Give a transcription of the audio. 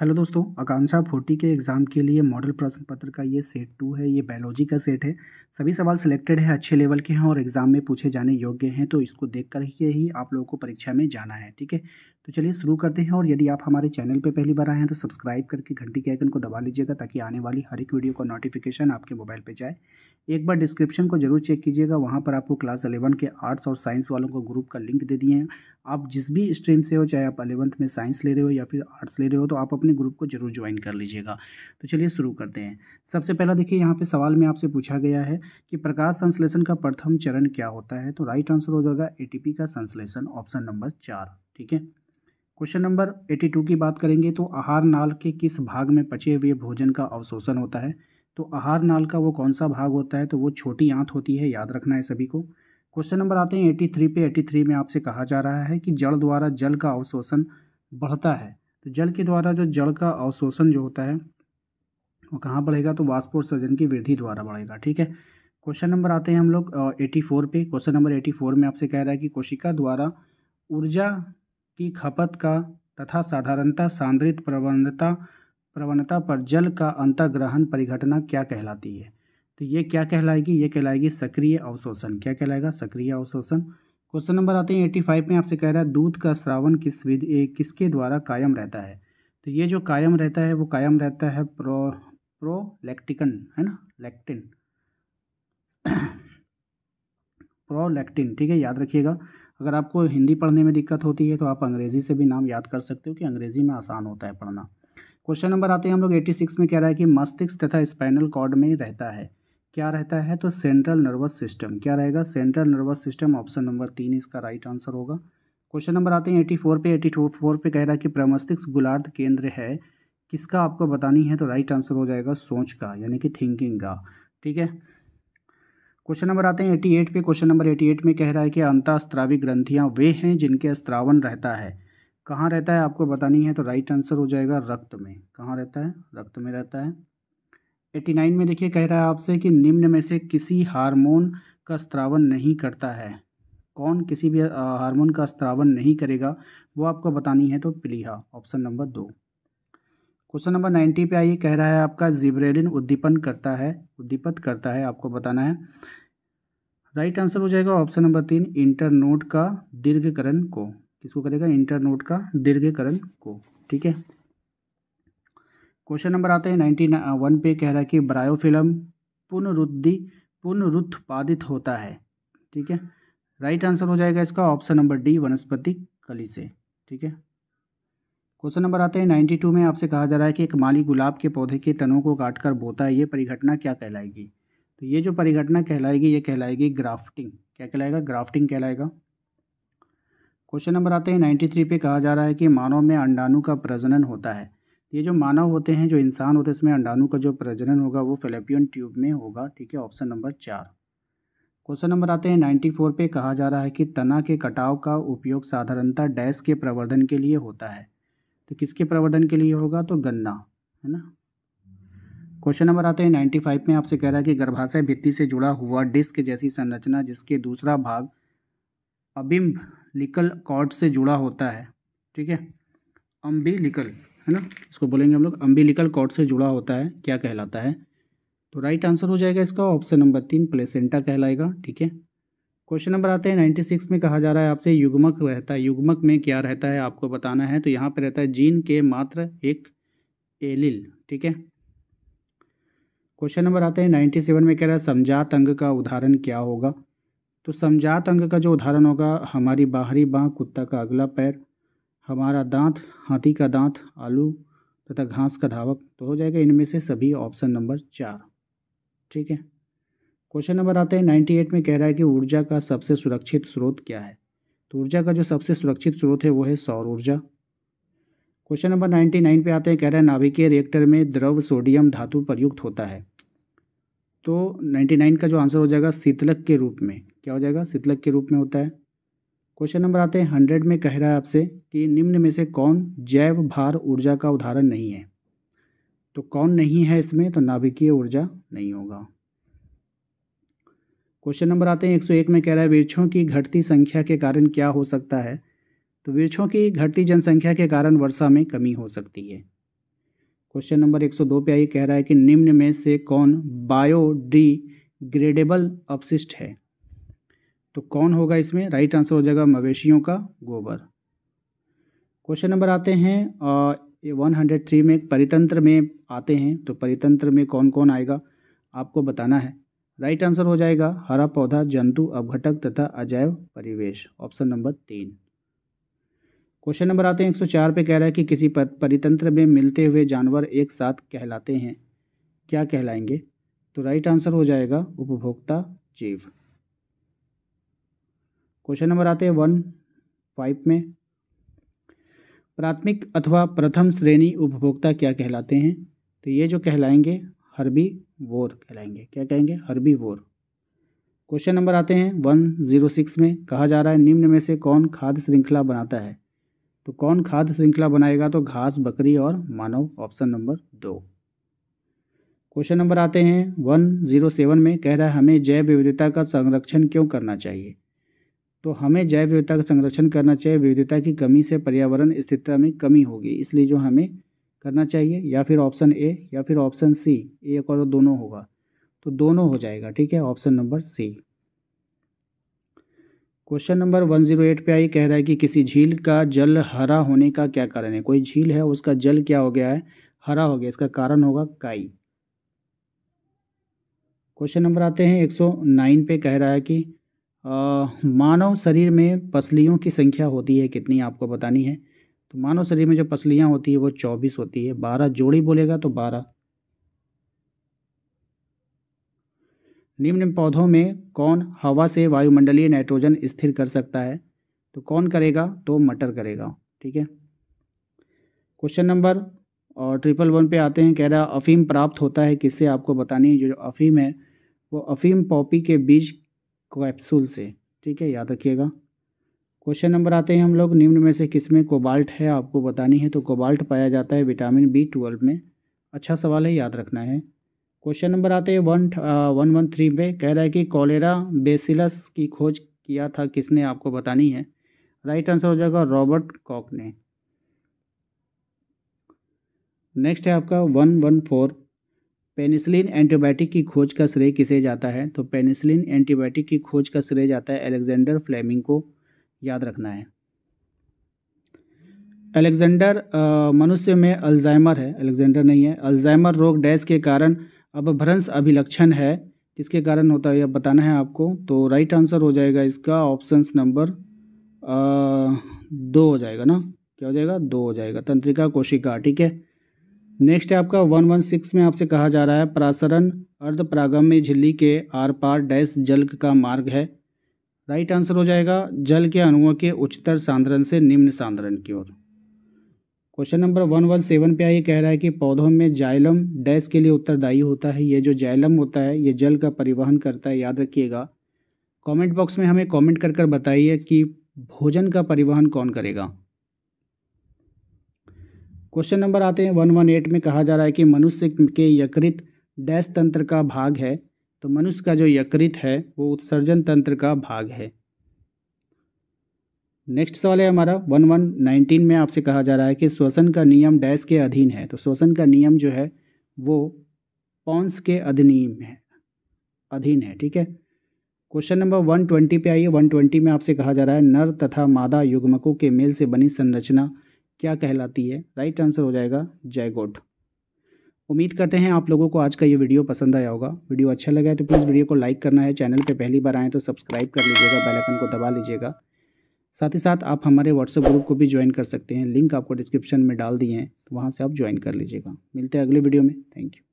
hello दोस्तों आकांक्षा forty के exam के लिए मॉडल प्रश्न पत्र का ये सेट टू है ये बायोलॉजी का सेट है सभी सवाल सिलेक्टेड है अच्छे लेवल के हैं और एग्ज़ाम में पूछे जाने योग्य हैं तो इसको देख कर ही आप लोगों को परीक्षा में जाना है ठीक है तो चलिए शुरू करते हैं और यदि आप हमारे चैनल पर पहली बार आए हैं तो सब्सक्राइब करके घंटी के आइकन को दबा लीजिएगा ताकि आने वाली हर एक वीडियो का नोटिफिकेशन आपके मोबाइल पर जाए एक बार डिस्क्रिप्शन को जरूर चेक कीजिएगा वहाँ पर आपको क्लास अलेवन के आर्ट्स और साइंस वालों को ग्रुप का लिंक दे दिए हैं आप जिस भी स्ट्रीम से हो चाहे आप अलेवंथ में साइंस ले रहे हो या फिर आर्ट्स ले रहे हो तो आप अपने ग्रुप को जरूर ज्वाइन कर लीजिएगा तो चलिए शुरू करते हैं सबसे पहला देखिए यहाँ पे सवाल में आपसे पूछा गया है कि प्रकाश संश्लेषण का प्रथम चरण क्या होता है तो राइट आंसर हो जाएगा एटीपी का संश्लेषण ऑप्शन नंबर चार ठीक है क्वेश्चन नंबर 82 की बात करेंगे तो आहार नाल के किस भाग में पचे हुए भोजन का अवशोषण होता है तो आहार नाल का वो कौन सा भाग होता है तो वो छोटी आंत होती है याद रखना है सभी को क्वेश्चन नंबर आते हैं 83 पे 83 में आपसे कहा जा रहा है कि जल द्वारा जल का अवशोषण बढ़ता है तो जल के द्वारा जो जड़ का अवशोषण जो होता है वो कहाँ बढ़ेगा तो सर्जन की वृद्धि द्वारा बढ़ेगा ठीक है क्वेश्चन नंबर आते हैं हम लोग एटी फोर पे क्वेश्चन नंबर एटी फोर में आपसे कह रहा है कि कोशिका द्वारा ऊर्जा की खपत का तथा साधारणता सांद्रित प्रवणता प्रवणता पर जल का अंतग्रहण परिघटना क्या कहलाती है तो ये क्या कहलाएगी ये कहलाएगी सक्रिय अवशोषण क्या कहलाएगा सक्रिय अवशोषण क्वेश्चन नंबर आते हैं एट्टी फाइव में आपसे कह रहा है दूध का श्रावण किस विधि किसके द्वारा कायम रहता है तो ये जो कायम रहता है वो कायम रहता है प्रो प्रोलैक्टिकन है ना लेक्टिन प्रोलेक्टिन ठीक है याद रखिएगा अगर आपको हिंदी पढ़ने में दिक्कत होती है तो आप अंग्रेज़ी से भी नाम याद कर सकते हो कि अंग्रेज़ी में आसान होता है पढ़ना क्वेश्चन नंबर आते हैं हम लोग एटी सिक्स में कह रहा है कि मस्तिष्क तथा स्पाइनल कॉर्ड में रहता है क्या रहता है तो सेंट्रल नर्वस सिस्टम क्या रहेगा central nervous system option number तीन इसका राइट आंसर होगा क्वेश्चन नंबर आते हैं एटी फोर पे एटी फोर पे कह रहा है कि प्रमस्तिष्क गोलार्ध केंद्र है किसका आपको बतानी है तो राइट आंसर हो जाएगा सोच का यानी कि थिंकिंग का ठीक है क्वेश्चन नंबर आते हैं 88 पे क्वेश्चन नंबर 88 में कह रहा है कि अंतास्त्रावी ग्रंथियाँ वे हैं जिनके स्त्रावन रहता है कहाँ रहता है आपको बतानी है तो राइट आंसर हो जाएगा रक्त में कहाँ रहता है रक्त में रहता है 89 में देखिए कह रहा है आपसे कि निम्न में से किसी हार्मोन का स्त्रावन नहीं करता है कौन किसी भी हारमोन का स्त्रावन नहीं करेगा वो आपको बतानी है तो पिलीहा ऑप्शन नंबर दो क्वेश्चन नंबर नाइन्टी पे आइए कह रहा है आपका जिब्रेलिन उद्दीपन करता है उद्दीपित करता है आपको बताना है राइट आंसर हो जाएगा ऑप्शन नंबर तीन इंटरनोट का दीर्घकरण को किसको करेगा इंटरनोट का दीर्घकरण को ठीक है क्वेश्चन नंबर आते हैं नाइन्टी वन पे कह रहा है कि ब्रायोफिल्म पुनरुद्धि पुनरुत्पादित होता है ठीक है राइट आंसर हो जाएगा इसका ऑप्शन नंबर डी वनस्पति कली से ठीक है क्वेश्चन नंबर आते हैं नाइन्टी टू में आपसे कहा जा रहा है कि एक माली गुलाब के पौधे के तनों को काटकर बोता है ये परिघटना क्या कहलाएगी तो ये जो परिघटना कहलाएगी ये कहलाएगी ग्राफ्टिंग क्या कहलाएगा ग्राफ्टिंग कहलाएगा क्वेश्चन नंबर आते हैं नाइन्टी थ्री पे कहा जा रहा है कि मानव में अंडाणु का प्रजनन होता है ये जो मानव होते हैं जो इंसान होते हैं इसमें अंडाणु का जो प्रजनन होगा वो फेलेपियन ट्यूब में होगा ठीक है ऑप्शन नंबर चार क्वेश्चन नंबर आते हैं नाइन्टी फोर पे कहा जा रहा है कि तना के कटाव का उपयोग साधारणतः डैश के प्रवर्धन के लिए होता है तो किसके प्रवर्धन के लिए होगा तो गन्ना है ना क्वेश्चन नंबर आते हैं नाइन्टी फाइव में आपसे कह रहा है कि गर्भाशय भित्ति से जुड़ा हुआ डिस्क जैसी संरचना जिसके दूसरा भाग अबिम्ब लिकल कॉर्ड से जुड़ा होता है ठीक है अम्बिलिकल है ना इसको बोलेंगे हम लोग अम्बिलिकल कॉर्ड से जुड़ा होता है क्या कहलाता है तो राइट आंसर हो जाएगा इसका ऑप्शन नंबर तीन प्लेसेंटा कहलाएगा ठीक है क्वेश्चन नंबर आते हैं नाइन्टी सिक्स में कहा जा रहा है आपसे युग्मक रहता है युग्मक में क्या रहता है आपको बताना है तो यहाँ पर रहता है जीन के मात्र एक एलिल ठीक है क्वेश्चन नंबर आते हैं नाइन्टी सेवन में कह रहा है समझात अंग का उदाहरण क्या होगा तो समझात अंग का जो उदाहरण होगा हमारी बाहरी बाँह कुत्ता का अगला पैर हमारा दांत हाथी का दांत आलू तथा घास का धावक तो हो जाएगा इनमें से सभी ऑप्शन नंबर चार ठीक है क्वेश्चन नंबर आते हैं नाइन्टी एट में कह रहा है कि ऊर्जा का सबसे सुरक्षित स्रोत क्या है तो ऊर्जा का जो सबसे सुरक्षित स्रोत है वो है सौर ऊर्जा क्वेश्चन नंबर नाइन्टी नाइन पे आते हैं कह रहे हैं नाभिकीय रिएक्टर में द्रव सोडियम धातु प्रयुक्त होता है तो नाइन्टी नाइन का जो आंसर हो जाएगा शीतलक के रूप में क्या हो जाएगा शीतलक के रूप में होता है क्वेश्चन नंबर आते हैं हंड्रेड में कह रहा है आपसे कि निम्न में से कौन जैव भार ऊर्जा का उदाहरण नहीं है तो कौन नहीं है इसमें तो नाभिकीय ऊर्जा नहीं होगा क्वेश्चन नंबर आते हैं एक सौ एक में कह रहा है वृक्षों की घटती संख्या के कारण क्या हो सकता है तो वृक्षों की घटती जनसंख्या के कारण वर्षा में कमी हो सकती है क्वेश्चन नंबर 102 पे आइए कह रहा है कि निम्न में से कौन बायोडिग्रेडेबल अपशिष्ट है तो कौन होगा इसमें राइट आंसर हो जाएगा मवेशियों का गोबर क्वेश्चन नंबर आते हैं वन हंड्रेड थ्री में परितंत्र में आते हैं तो परितंत्र में कौन कौन आएगा आपको बताना है राइट आंसर हो जाएगा हरा पौधा जंतु अवघटक तथा अजैव परिवेश ऑप्शन नंबर तीन क्वेश्चन नंबर आते हैं 104 पे कह रहा है कि किसी परितंत्र में मिलते हुए जानवर एक साथ कहलाते हैं क्या कहलाएंगे तो राइट आंसर हो जाएगा उपभोक्ता जीव क्वेश्चन नंबर आते हैं वन फाइव में प्राथमिक अथवा प्रथम श्रेणी उपभोक्ता क्या कहलाते हैं तो ये जो कहलाएंगे हर्बी वोर कहलाएंगे क्या कहेंगे हर्बी वोर क्वेश्चन नंबर आते हैं वन जीरो सिक्स में कहा जा रहा है निम्न में से कौन खाद्य श्रृंखला बनाता है तो कौन खाद्य श्रृंखला बनाएगा तो घास बकरी और मानव ऑप्शन नंबर दो क्वेश्चन नंबर आते हैं वन जीरो सेवन में कह रहा है हमें जैव विविधता का संरक्षण क्यों करना चाहिए तो हमें जैव विविधता का संरक्षण करना चाहिए विविधता की कमी से पर्यावरण स्थिरता में कमी होगी इसलिए जो हमें करना चाहिए या फिर ऑप्शन ए या फिर ऑप्शन सी एक और दोनों होगा तो दोनों हो जाएगा ठीक है option number C question number one zero eight पे आई कह रहा है कि किसी झील का जल हरा होने का क्या कारण है कोई झील है उसका जल क्या हो गया है हरा हो गया इसका कारण होगा काई क्वेश्चन नंबर आते हैं एक सौ नाइन पे कह रहा है कि मानव शरीर में पसलियों की संख्या होती है कितनी आपको बतानी है तो मानव शरीर में जो पसलियाँ होती है वो चौबीस होती है बारह जोड़ी बोलेगा तो बारह निम्न पौधों में कौन हवा से वायुमंडलीय नाइट्रोजन स्थिर कर सकता है तो कौन करेगा तो मटर करेगा ठीक है क्वेश्चन नंबर और ट्रिपल वन पे आते हैं कह रहा अफीम प्राप्त होता है किससे आपको बतानी है जो अफीम है वो अफीम पॉपी के बीज कैप्सूल से ठीक है याद रखिएगा क्वेश्चन नंबर आते हैं हम लोग निम्न में से किस में कोबाल्ट है आपको बतानी है तो कोबाल्ट पाया जाता है विटामिन बी ट्वेल्व में अच्छा सवाल है याद रखना है क्वेश्चन नंबर आते हैं वन वन वन थ्री पे कह रहा है कि कॉलेरा बेसिलस की खोज किया था किसने आपको बतानी है राइट आंसर हो जाएगा रॉबर्ट कॉक ने नेक्स्ट है आपका one one four penicillin antibiotic की खोज का श्रेय किसे जाता है तो पेनिसिलिन एंटीबायोटिक की खोज का श्रेय जाता है अलेक्जेंडर फ्लेमिंग को याद रखना है अलेक्जेंडर मनुष्य में अल्जाइमर है अलेक्जेंडर नहीं है अल्जाइमर रोग डैश के कारण अपभ्रंश अभिलक्षण है किसके कारण होता है यह बताना है आपको तो राइट आंसर हो जाएगा इसका ऑप्शन नंबर दो हो जाएगा ना क्या हो जाएगा दो हो जाएगा तंत्रिका कोशिका ठीक है नेक्स्ट है आपका वन वन सिक्स में आपसे कहा जा रहा है प्रासरण अर्ध प्रागम्य झिल्ली के आर पार डैश जल का मार्ग है राइट आंसर हो जाएगा जल के अणुओं के उच्चतर सांद्रण से निम्न सांद्रण की ओर question number one one seven पे ये कह रहा है कि पौधों में जाइलम डैश के लिए उत्तरदायी होता है ये जो जाइलम होता है ये जल का परिवहन करता है याद रखिएगा कमेंट बॉक्स में हमें कमेंट कर कर बताइए कि भोजन का परिवहन कौन करेगा क्वेश्चन नंबर आते हैं वन वन एट में कहा जा रहा है कि मनुष्य के यकृत डैश तंत्र का भाग है तो मनुष्य का जो यकृत है वो उत्सर्जन तंत्र का भाग है नेक्स्ट सवाल है हमारा वन वन नाइनटीन में आपसे कहा जा रहा है कि श्वसन का नियम डैश के अधीन है तो श्वसन का नियम जो है वो पॉन्स के अधिनियम है अधीन है ठीक है क्वेश्चन नंबर वन ट्वेंटी पे आइए वन ट्वेंटी में आपसे कहा जा रहा है नर तथा मादा युग्मकों के मेल से बनी संरचना क्या कहलाती है राइट आंसर हो जाएगा जयगोट उम्मीद करते हैं आप लोगों को आज का ये वीडियो पसंद आया होगा वीडियो अच्छा लगा है तो प्लीज़ वीडियो को लाइक करना है चैनल पे पहली बार आएँ तो सब्सक्राइब कर लीजिएगा बेल को दबा लीजिएगा साथ ही साथ आप हमारे व्हाट्सएप ग्रुप को भी ज्वाइन कर सकते हैं लिंक आपको डिस्क्रिप्शन में डाल दिए हैं तो वहाँ से आप ज्वाइन कर लीजिएगा मिलते हैं अगले वीडियो में थैंक यू